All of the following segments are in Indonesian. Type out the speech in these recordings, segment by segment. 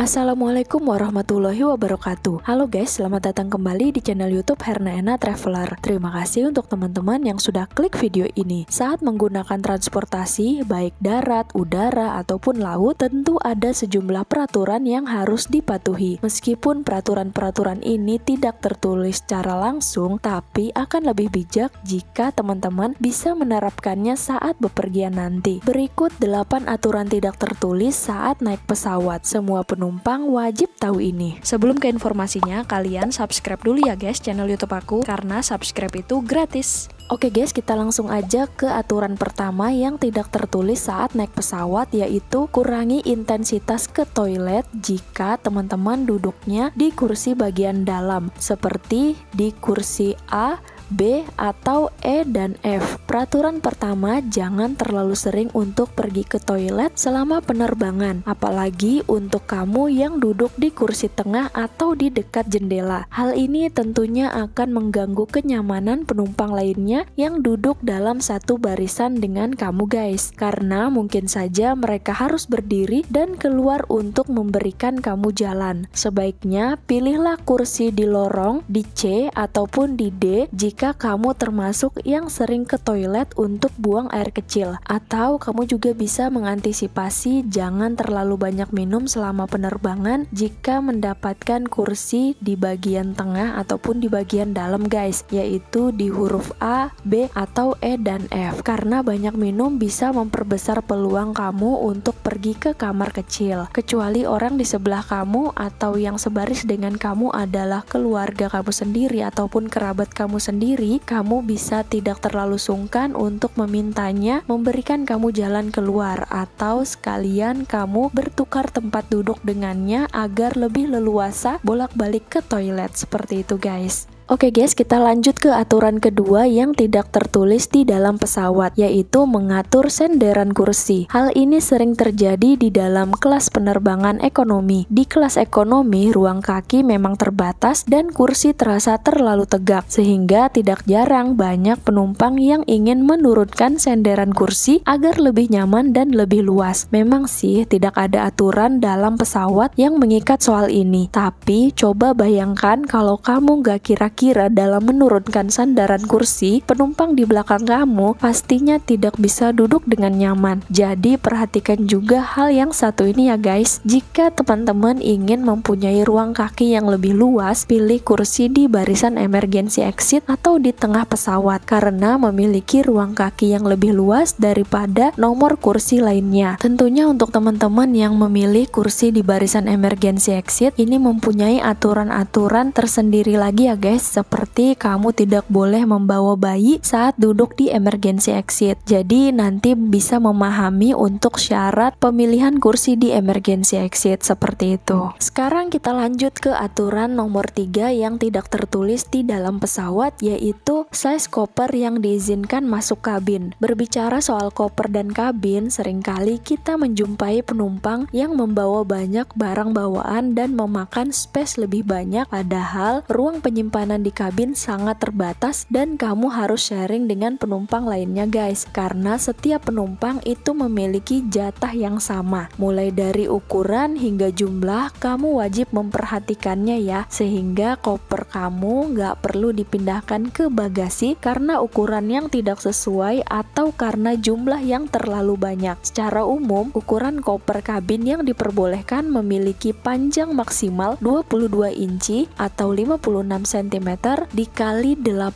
Assalamualaikum warahmatullahi wabarakatuh Halo guys, selamat datang kembali di channel youtube Hernaena Traveler Terima kasih untuk teman-teman yang sudah klik video ini Saat menggunakan transportasi, baik darat, udara, ataupun laut Tentu ada sejumlah peraturan yang harus dipatuhi Meskipun peraturan-peraturan ini tidak tertulis secara langsung Tapi akan lebih bijak jika teman-teman bisa menerapkannya saat bepergian nanti Berikut 8 aturan tidak tertulis saat naik pesawat Semua penumpang penumpang wajib tahu ini. Sebelum ke informasinya, kalian subscribe dulu ya guys channel YouTube aku karena subscribe itu gratis. Oke guys, kita langsung aja ke aturan pertama yang tidak tertulis saat naik pesawat yaitu kurangi intensitas ke toilet jika teman-teman duduknya di kursi bagian dalam seperti di kursi A B atau E dan F. Peraturan pertama, jangan terlalu sering untuk pergi ke toilet selama penerbangan, apalagi untuk kamu yang duduk di kursi tengah atau di dekat jendela. Hal ini tentunya akan mengganggu kenyamanan penumpang lainnya yang duduk dalam satu barisan dengan kamu guys, karena mungkin saja mereka harus berdiri dan keluar untuk memberikan kamu jalan. Sebaiknya pilihlah kursi di lorong, di C ataupun di D jika jika kamu termasuk yang sering ke toilet untuk buang air kecil, atau kamu juga bisa mengantisipasi jangan terlalu banyak minum selama penerbangan jika mendapatkan kursi di bagian tengah ataupun di bagian dalam, guys, yaitu di huruf A, B, atau E, dan F, karena banyak minum bisa memperbesar peluang kamu untuk pergi ke kamar kecil, kecuali orang di sebelah kamu atau yang sebaris dengan kamu adalah keluarga kamu sendiri ataupun kerabat kamu sendiri sendiri, kamu bisa tidak terlalu sungkan untuk memintanya memberikan kamu jalan keluar atau sekalian kamu bertukar tempat duduk dengannya agar lebih leluasa bolak-balik ke toilet seperti itu guys. Oke guys, kita lanjut ke aturan kedua yang tidak tertulis di dalam pesawat, yaitu mengatur senderan kursi. Hal ini sering terjadi di dalam kelas penerbangan ekonomi. Di kelas ekonomi, ruang kaki memang terbatas dan kursi terasa terlalu tegak, sehingga tidak jarang banyak penumpang yang ingin menurunkan senderan kursi agar lebih nyaman dan lebih luas. Memang sih, tidak ada aturan dalam pesawat yang mengikat soal ini, tapi coba bayangkan kalau kamu nggak kira-kira kira dalam menurunkan sandaran kursi, penumpang di belakang kamu pastinya tidak bisa duduk dengan nyaman. Jadi perhatikan juga hal yang satu ini ya guys. Jika teman-teman ingin mempunyai ruang kaki yang lebih luas, pilih kursi di barisan emergency exit atau di tengah pesawat karena memiliki ruang kaki yang lebih luas daripada nomor kursi lainnya. Tentunya untuk teman-teman yang memilih kursi di barisan emergency exit ini mempunyai aturan-aturan tersendiri lagi ya guys seperti kamu tidak boleh membawa bayi saat duduk di emergency exit. Jadi nanti bisa memahami untuk syarat pemilihan kursi di emergency exit seperti itu. Sekarang kita lanjut ke aturan nomor 3 yang tidak tertulis di dalam pesawat yaitu size koper yang diizinkan masuk kabin. Berbicara soal koper dan kabin, seringkali kita menjumpai penumpang yang membawa banyak barang bawaan dan memakan space lebih banyak, padahal ruang penyimpanan di kabin sangat terbatas dan kamu harus sharing dengan penumpang lainnya guys, karena setiap penumpang itu memiliki jatah yang sama. Mulai dari ukuran hingga jumlah, kamu wajib memperhatikannya ya, sehingga koper kamu nggak perlu dipindahkan ke bagian mitigasi karena ukuran yang tidak sesuai atau karena jumlah yang terlalu banyak. Secara umum, ukuran koper kabin yang diperbolehkan memiliki panjang maksimal 22 inci atau 56 cm dikali 18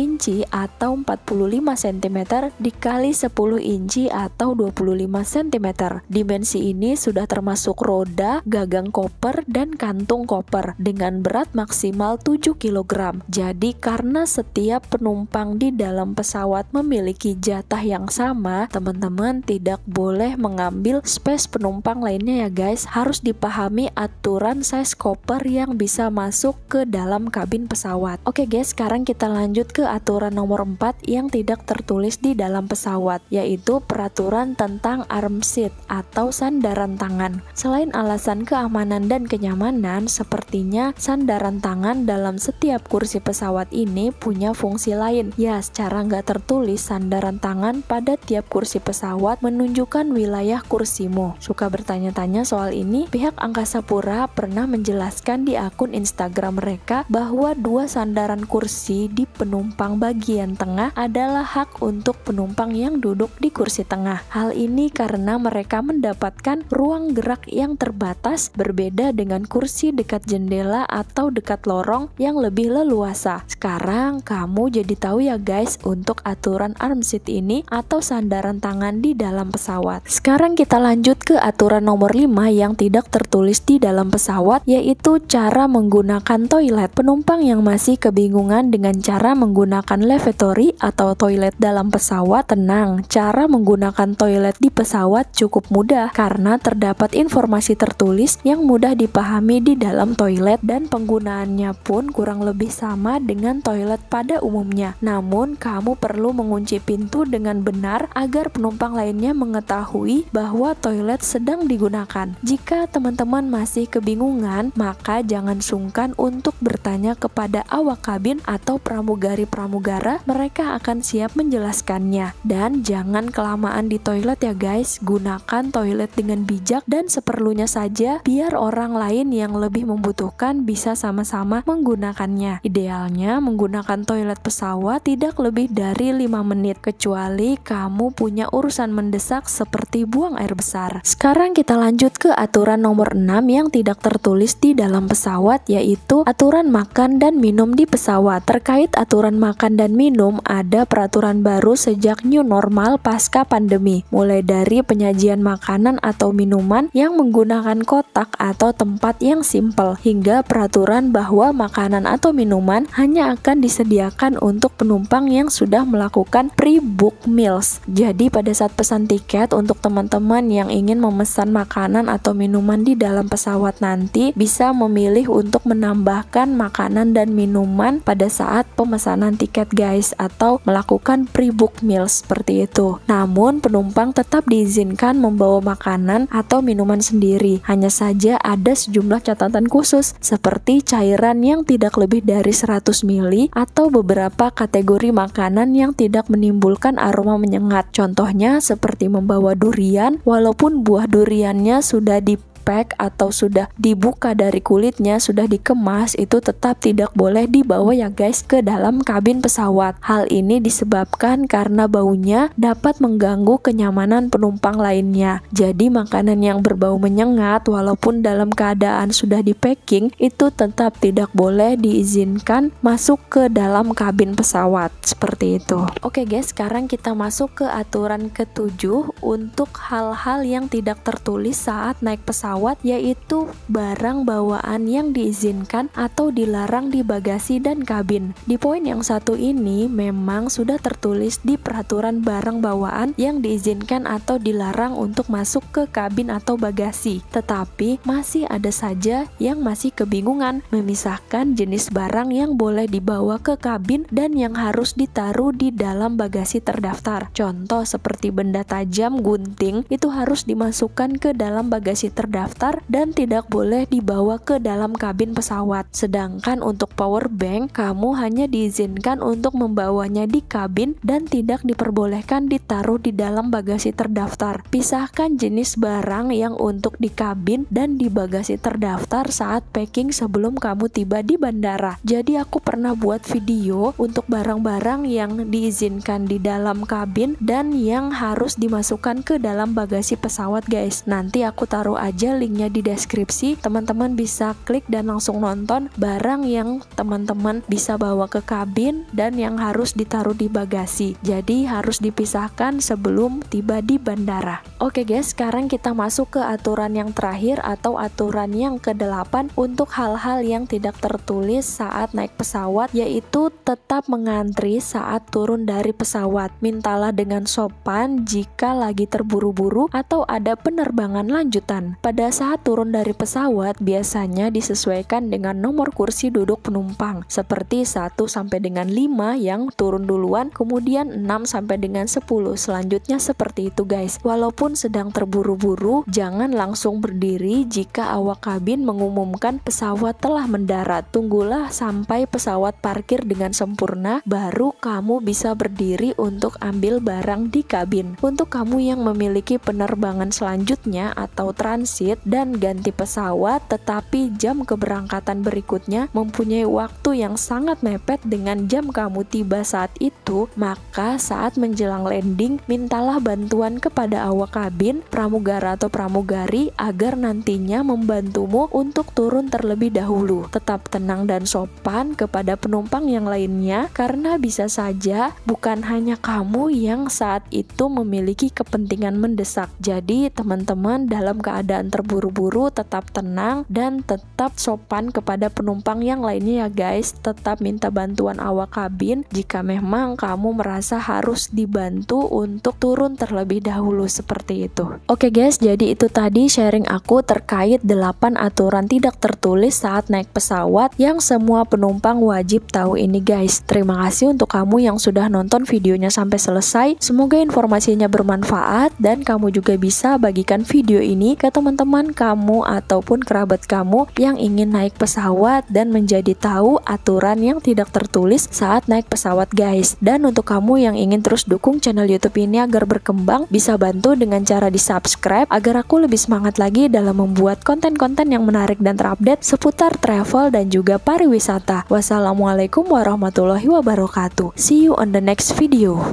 inci atau 45 cm dikali 10 inci atau 25 cm. Dimensi ini sudah termasuk roda, gagang koper, dan kantung koper dengan berat maksimal 7 kg. Jadi karena setiap setiap penumpang di dalam pesawat memiliki jatah yang sama, teman-teman tidak boleh mengambil space penumpang lainnya ya guys. Harus dipahami aturan size koper yang bisa masuk ke dalam kabin pesawat. Oke guys, sekarang kita lanjut ke aturan nomor 4 yang tidak tertulis di dalam pesawat, yaitu peraturan tentang arm seat atau sandaran tangan. Selain alasan keamanan dan kenyamanan, sepertinya sandaran tangan dalam setiap kursi pesawat ini punya fungsi fungsi lain. Ya, secara nggak tertulis, sandaran tangan pada tiap kursi pesawat menunjukkan wilayah kursimu. Suka bertanya-tanya soal ini, pihak Angkasa Pura pernah menjelaskan di akun Instagram mereka bahwa dua sandaran kursi di penumpang bagian tengah adalah hak untuk penumpang yang duduk di kursi tengah. Hal ini karena mereka mendapatkan ruang gerak yang terbatas berbeda dengan kursi dekat jendela atau dekat lorong yang lebih leluasa. Sekarang kamu kamu jadi tahu ya guys untuk aturan arm seat ini atau sandaran tangan di dalam pesawat. Sekarang kita lanjut ke aturan nomor 5 yang tidak tertulis di dalam pesawat yaitu cara menggunakan toilet. Penumpang yang masih kebingungan dengan cara menggunakan lavatory atau toilet dalam pesawat, tenang, cara menggunakan toilet di pesawat cukup mudah karena terdapat informasi tertulis yang mudah dipahami di dalam toilet dan penggunaannya pun kurang lebih sama dengan toilet pada umumnya. Namun, kamu perlu mengunci pintu dengan benar agar penumpang lainnya mengetahui bahwa toilet sedang digunakan. Jika teman-teman masih kebingungan, maka jangan sungkan untuk bertanya kepada awak kabin atau pramugari-pramugara, mereka akan siap menjelaskannya. Dan jangan kelamaan di toilet ya guys, gunakan toilet dengan bijak dan seperlunya saja biar orang lain yang lebih membutuhkan bisa sama-sama menggunakannya. Idealnya menggunakan toilet toilet pesawat tidak lebih dari 5 menit kecuali kamu punya urusan mendesak seperti buang air besar. Sekarang kita lanjut ke aturan nomor 6 yang tidak tertulis di dalam pesawat yaitu aturan makan dan minum di pesawat. Terkait aturan makan dan minum ada peraturan baru sejak new normal pasca pandemi, mulai dari penyajian makanan atau minuman yang menggunakan kotak atau tempat yang simpel hingga peraturan bahwa makanan atau minuman hanya akan disediakan untuk penumpang yang sudah melakukan pre-book meals. Jadi pada saat pesan tiket untuk teman-teman yang ingin memesan makanan atau minuman di dalam pesawat nanti bisa memilih untuk menambahkan makanan dan minuman pada saat pemesanan tiket guys atau melakukan pre-book meals seperti itu. Namun penumpang tetap diizinkan membawa makanan atau minuman sendiri. Hanya saja ada sejumlah catatan khusus seperti cairan yang tidak lebih dari 100 ml atau beberapa beberapa kategori makanan yang tidak menimbulkan aroma menyengat. Contohnya seperti membawa durian, walaupun buah duriannya sudah di pack atau sudah dibuka dari kulitnya, sudah dikemas itu tetap tidak boleh dibawa ya guys ke dalam kabin pesawat. Hal ini disebabkan karena baunya dapat mengganggu kenyamanan penumpang lainnya. Jadi makanan yang berbau menyengat walaupun dalam keadaan sudah di packing itu tetap tidak boleh diizinkan masuk ke dalam kabin pesawat seperti itu. Oke guys, sekarang kita masuk ke aturan ketujuh untuk hal-hal yang tidak tertulis saat naik pesawat yaitu barang bawaan yang diizinkan atau dilarang di bagasi dan kabin. Di poin yang satu ini memang sudah tertulis di peraturan barang bawaan yang diizinkan atau dilarang untuk masuk ke kabin atau bagasi. Tetapi masih ada saja yang masih kebingungan memisahkan jenis barang yang boleh dibawa ke kabin dan yang harus ditaruh di dalam bagasi terdaftar. Contoh seperti benda tajam jam gunting itu harus dimasukkan ke dalam bagasi terdaftar dan tidak boleh dibawa ke dalam kabin pesawat. Sedangkan untuk power bank, kamu hanya diizinkan untuk membawanya di kabin dan tidak diperbolehkan ditaruh di dalam bagasi terdaftar. Pisahkan jenis barang yang untuk di kabin dan di bagasi terdaftar saat packing sebelum kamu tiba di bandara. Jadi aku pernah buat video untuk barang-barang yang diizinkan di dalam kabin dan yang harus dimasukkan masukkan ke dalam bagasi pesawat guys. Nanti aku taruh aja linknya di deskripsi, teman-teman bisa klik dan langsung nonton barang yang teman-teman bisa bawa ke kabin dan yang harus ditaruh di bagasi. Jadi harus dipisahkan sebelum tiba di bandara. Oke guys, sekarang kita masuk ke aturan yang terakhir atau aturan yang ke-8 untuk hal-hal yang tidak tertulis saat naik pesawat yaitu tetap mengantri saat turun dari pesawat. Mintalah dengan sopan jika lagi terburu-buru atau ada penerbangan lanjutan. Pada saat turun dari pesawat, biasanya disesuaikan dengan nomor kursi duduk penumpang, seperti 1 sampai dengan 5 yang turun duluan, kemudian 6 sampai dengan 10. Selanjutnya seperti itu guys. Walaupun sedang terburu-buru, jangan langsung berdiri jika awak kabin mengumumkan pesawat telah mendarat. Tunggulah sampai pesawat parkir dengan sempurna, baru kamu bisa berdiri untuk ambil barang di kabin. Untuk kamu yang memiliki penerbangan selanjutnya atau transit dan ganti pesawat, tetapi jam keberangkatan berikutnya mempunyai waktu yang sangat mepet dengan jam kamu tiba saat itu, maka saat menjelang landing, mintalah bantuan kepada awak kabin, pramugara atau pramugari agar nantinya membantumu untuk turun terlebih dahulu. Tetap tenang dan sopan kepada penumpang yang lainnya karena bisa saja bukan hanya kamu yang saat itu memiliki kepentingan kepentingan mendesak. Jadi, teman-teman dalam keadaan terburu-buru tetap tenang dan tetap sopan kepada penumpang yang lainnya ya guys. Tetap minta bantuan awak kabin jika memang kamu merasa harus dibantu untuk turun terlebih dahulu seperti itu. Oke guys, jadi itu tadi sharing aku terkait 8 aturan tidak tertulis saat naik pesawat yang semua penumpang wajib tahu ini guys. Terima kasih untuk kamu yang sudah nonton videonya sampai selesai. Semoga informasinya bermanfaat bermanfaat dan kamu juga bisa bagikan video ini ke teman-teman kamu ataupun kerabat kamu yang ingin naik pesawat dan menjadi tahu aturan yang tidak tertulis saat naik pesawat guys. Dan untuk kamu yang ingin terus dukung channel YouTube ini agar berkembang, bisa bantu dengan cara di-subscribe agar aku lebih semangat lagi dalam membuat konten-konten yang menarik dan terupdate seputar travel dan juga pariwisata. Wassalamualaikum warahmatullahi wabarakatuh. See you on the next video.